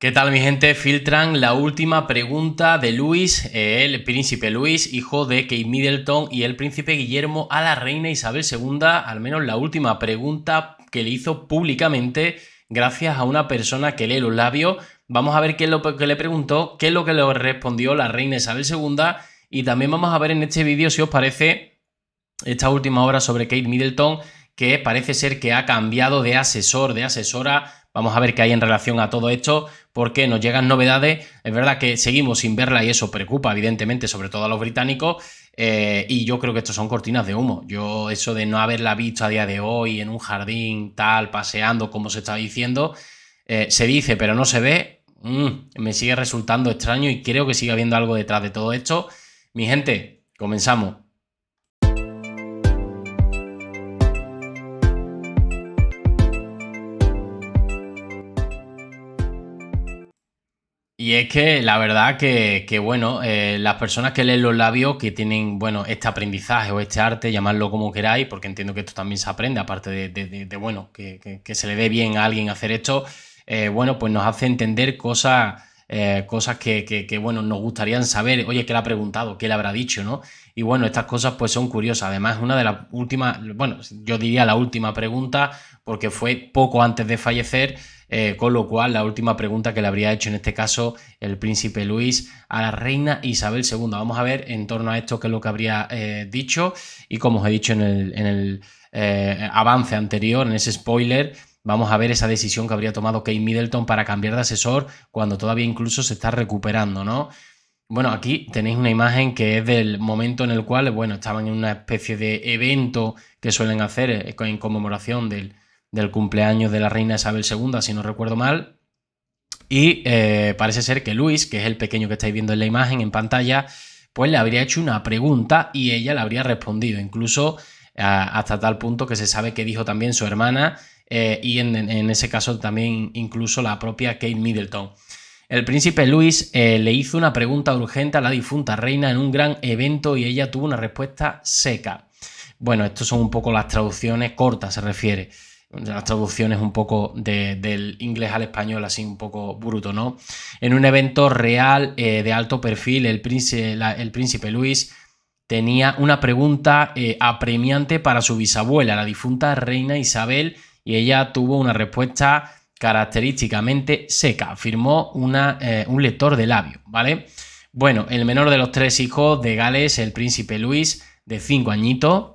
¿Qué tal mi gente? Filtran la última pregunta de Luis, el príncipe Luis, hijo de Kate Middleton y el príncipe Guillermo a la reina Isabel II, al menos la última pregunta que le hizo públicamente gracias a una persona que lee los labios. Vamos a ver qué es lo que le preguntó, qué es lo que le respondió la reina Isabel II y también vamos a ver en este vídeo si os parece esta última hora sobre Kate Middleton que parece ser que ha cambiado de asesor, de asesora. Vamos a ver qué hay en relación a todo esto, porque nos llegan novedades. Es verdad que seguimos sin verla y eso preocupa, evidentemente, sobre todo a los británicos. Eh, y yo creo que esto son cortinas de humo. Yo, eso de no haberla visto a día de hoy en un jardín, tal, paseando, como se está diciendo, eh, se dice, pero no se ve. Mm, me sigue resultando extraño y creo que sigue habiendo algo detrás de todo esto. Mi gente, comenzamos. Y es que la verdad que, bueno, eh, las personas que leen los labios, que tienen, bueno, este aprendizaje o este arte, llamadlo como queráis, porque entiendo que esto también se aprende, aparte de, bueno, que, se le dé bien a alguien hacer esto, eh, bueno, pues nos hace entender cosas, eh, cosas que, bueno, nos gustarían saber, oye, ¿qué le ha preguntado? ¿Qué le habrá dicho? ¿No? Y bueno, estas cosas pues son curiosas. Además, una de las últimas, bueno, yo diría la última pregunta, porque fue poco antes de fallecer, eh, con lo cual la última pregunta que le habría hecho en este caso el príncipe Luis a la reina Isabel II. Vamos a ver en torno a esto qué es lo que habría eh, dicho y como os he dicho en el, en el eh, avance anterior, en ese spoiler, vamos a ver esa decisión que habría tomado Kate Middleton para cambiar de asesor cuando todavía incluso se está recuperando, ¿no? Bueno, aquí tenéis una imagen que es del momento en el cual, bueno, estaban en una especie de evento que suelen hacer eh, en conmemoración del, cumpleaños de la reina Isabel II, si no recuerdo mal. Y eh, parece ser que Luis, que es el pequeño que estáis viendo en la imagen, en pantalla, pues le habría hecho una pregunta y ella le habría respondido. Incluso eh, hasta tal punto que se sabe que dijo también su hermana y en ese caso también incluso la propia Kate Middleton. El príncipe Luis eh, le hizo una pregunta urgente a la difunta reina en un gran evento y ella tuvo una respuesta seca. Bueno, esto son un poco las traducciones cortas, se refiere. Las traducciones un poco del inglés al español, así un poco bruto, ¿no? En un evento real eh, de alto perfil, el príncipe, Luis tenía una pregunta eh, apremiante para su bisabuela, la difunta reina Isabel, y ella tuvo una respuesta característicamente seca. Firmó una, eh, un lector de labio, ¿vale? Bueno, el menor de los tres hijos de Gales, el príncipe Luis, de cinco añitos,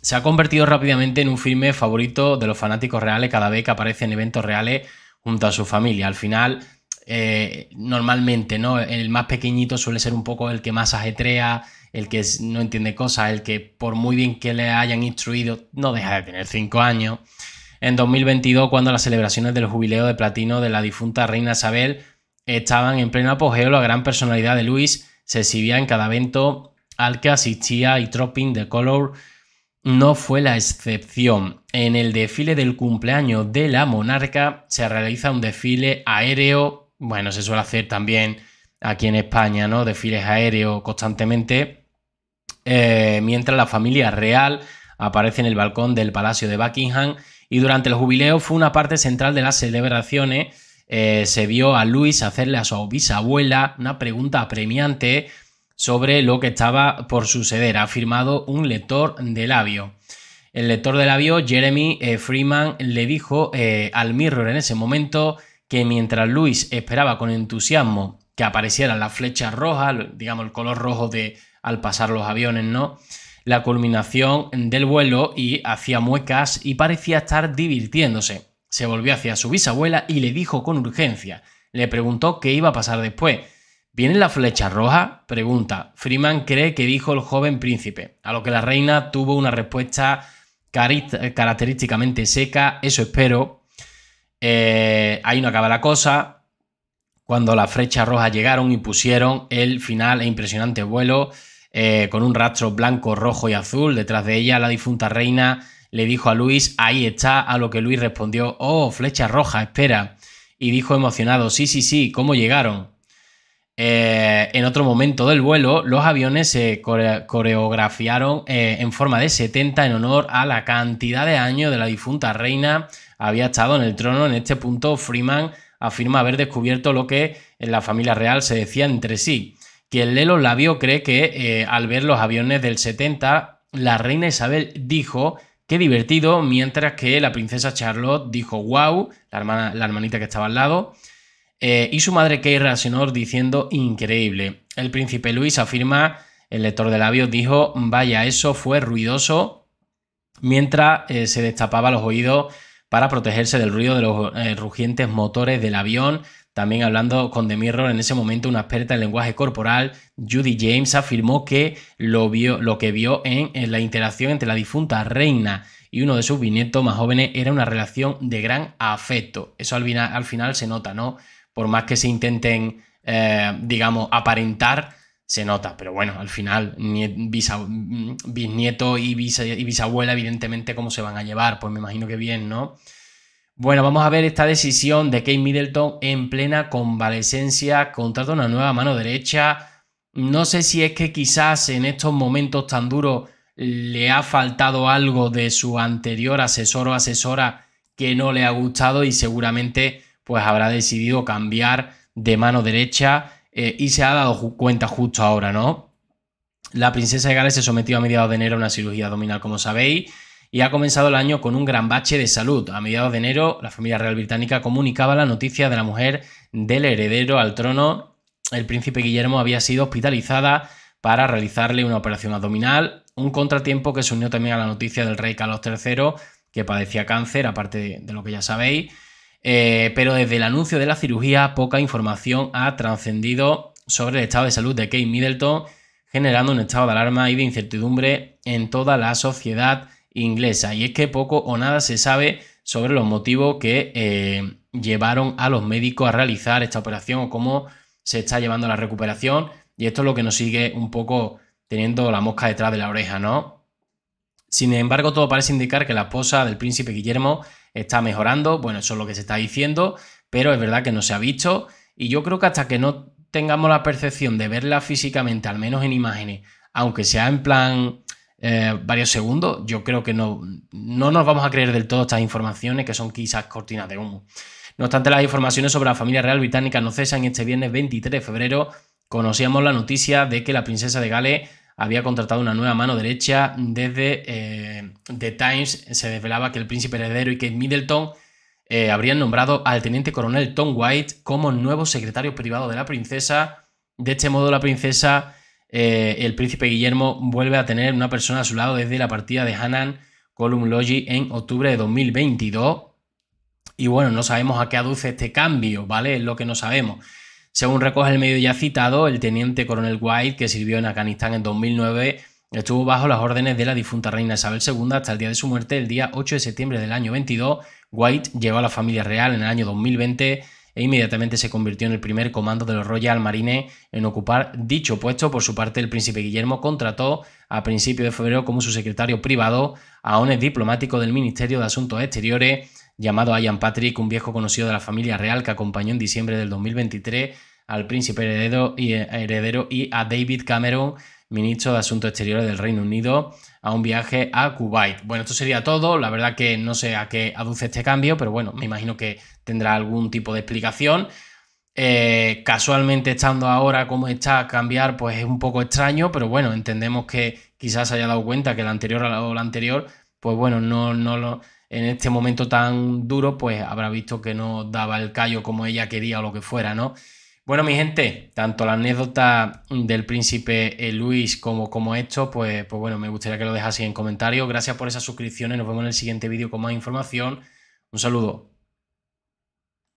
se ha convertido rápidamente en un firme favorito de los fanáticos reales cada vez que aparece en eventos reales junto a su familia. Al final, eh, normalmente, ¿no? El más pequeñito suele ser un poco el que más ajetrea, el que no entiende cosas, el que por muy bien que le hayan instruido, no deja de tener cinco años en 2022 cuando las celebraciones del jubileo de platino de la difunta reina Isabel estaban en pleno apogeo, la gran personalidad de Luis se exhibía en cada evento al que asistía y Tropping the Color no fue la excepción. En el desfile del cumpleaños de la monarca se realiza un desfile aéreo, bueno, se suele hacer también aquí en España, ¿no? Desfiles aéreos constantemente, eh, mientras la familia real aparece en el balcón del Palacio de Buckingham y durante el jubileo fue una parte central de las celebraciones. Eh, se vio a Luis hacerle a su bisabuela una pregunta apremiante sobre lo que estaba por suceder. Ha firmado un lector de labio. El lector de labio, Jeremy eh, Freeman, le dijo eh, al Mirror en ese momento que mientras Luis esperaba con entusiasmo que aparecieran la flechas roja, digamos el color rojo de al pasar los aviones, ¿no? la culminación del vuelo y hacía muecas y parecía estar divirtiéndose. Se volvió hacia su bisabuela y le dijo con urgencia. Le preguntó qué iba a pasar después. ¿Viene la flecha roja? Pregunta. Freeman cree que dijo el joven príncipe, a lo que la reina tuvo una respuesta característicamente seca, eso espero. Eh, ahí no acaba la cosa. Cuando las flechas rojas llegaron y pusieron el final e impresionante vuelo eh, con un rastro blanco, rojo y azul. Detrás de ella, la difunta reina le dijo a Luis, ahí está, a lo que Luis respondió, oh, flecha roja, espera. Y dijo emocionado, sí, sí, sí, ¿cómo llegaron? Eh, en otro momento del vuelo, los aviones se coreografiaron eh, en forma de 70 en honor a la cantidad de años de la difunta reina había estado en el trono. En este punto, Freeman afirma haber descubierto lo que en la familia real se decía entre sí quien lee los labios cree que eh, al ver los aviones del 70, la reina Isabel dijo qué divertido, mientras que la princesa Charlotte dijo wow, la, hermana, la hermanita que estaba al lado, eh, y su madre Kay señor diciendo increíble. El príncipe Luis afirma, el lector de labios dijo, vaya, eso fue ruidoso, mientras eh, se destapaba los oídos para protegerse del ruido de los rugientes motores del avión también hablando con The Mirror en ese momento, una experta en lenguaje corporal, Judy James, afirmó que lo, vio, lo que vio en, la interacción entre la difunta reina y uno de sus bisnietos más jóvenes era una relación de gran afecto. Eso al final, se nota, ¿no? Por más que se intenten, eh, digamos, aparentar, se nota. Pero bueno, al final, mm, bisnieto y, y bisabuela, evidentemente, ¿cómo se van a llevar? Pues me imagino que bien, ¿no? Bueno, vamos a ver esta decisión de Kate Middleton en plena convalecencia, contrata una nueva mano derecha. No sé si es que quizás en estos momentos tan duros le ha faltado algo de su anterior asesor o asesora que no le ha gustado y seguramente pues habrá decidido cambiar de mano derecha eh, y se ha dado cuenta justo ahora, ¿no? La princesa de Gales se sometió a mediados de enero a una cirugía abdominal, como sabéis, y ha comenzado el año con un gran bache de salud. A mediados de enero, la familia real británica comunicaba la noticia de la mujer del heredero al trono. El príncipe Guillermo había sido hospitalizada para realizarle una operación abdominal, un contratiempo que se unió también a la noticia del rey Carlos III, que padecía cáncer, aparte de lo que ya sabéis. Eh, pero desde el anuncio de la cirugía, poca información ha trascendido sobre el estado de salud de Kate Middleton, generando un estado de alarma y de incertidumbre en toda la sociedad inglesa. Y es que poco o nada se sabe sobre los motivos que eh, llevaron a los médicos a realizar esta operación o cómo se está llevando la recuperación. Y esto es lo que nos sigue un poco teniendo la mosca detrás de la oreja, ¿no? Sin embargo, todo parece indicar que la esposa del príncipe Guillermo está mejorando. Bueno, eso es lo que se está diciendo, pero es verdad que no se ha visto. Y yo creo que hasta que no tengamos la percepción de verla físicamente, al menos en imágenes, aunque sea en plan eh, varios segundos, yo creo que no, no nos vamos a creer del todo estas informaciones que son quizás cortinas de humo. No obstante, las informaciones sobre la familia real británica no cesan. Este viernes 23 de febrero conocíamos la noticia de que la princesa de Gales había contratado una nueva mano derecha. Desde eh, The Times se desvelaba que el príncipe heredero y que Middleton eh, habrían nombrado al teniente coronel Tom White como nuevo secretario privado de la princesa. De este modo, la princesa eh, el príncipe Guillermo vuelve a tener una persona a su lado desde la partida de Hanan Column Logi en octubre de 2022. Y bueno, no sabemos a qué aduce este cambio, ¿vale? Es lo que no sabemos. Según recoge el medio ya citado, el teniente coronel White, que sirvió en Afganistán en 2009, estuvo bajo las órdenes de la difunta reina Isabel II hasta el día de su muerte, el día 8 de septiembre del año 22. White llegó a la familia real en el año 2020 e inmediatamente se convirtió en el primer comando de los Royal Marine en ocupar dicho puesto. Por su parte, el príncipe Guillermo contrató a principios de febrero como su secretario privado a un diplomático del Ministerio de Asuntos Exteriores llamado Ian Patrick, un viejo conocido de la familia real que acompañó en diciembre del 2023 al príncipe heredero y, eh, heredero y a David Cameron, ministro de Asuntos Exteriores del Reino Unido, a un viaje a Kuwait. Bueno, esto sería todo. La verdad que no sé a qué aduce este cambio, pero bueno, me imagino que tendrá algún tipo de explicación. Eh, casualmente estando ahora como está, a cambiar pues es un poco extraño, pero bueno, entendemos que quizás haya dado cuenta que la anterior o la anterior, pues bueno, no, no lo, en este momento tan duro, pues habrá visto que no daba el callo como ella quería o lo que fuera, ¿no? Bueno, mi gente, tanto la anécdota del príncipe eh, Luis como, como esto, pues, pues bueno, me gustaría que lo dejase en comentarios. Gracias por esas suscripciones. Nos vemos en el siguiente vídeo con más información. Un saludo.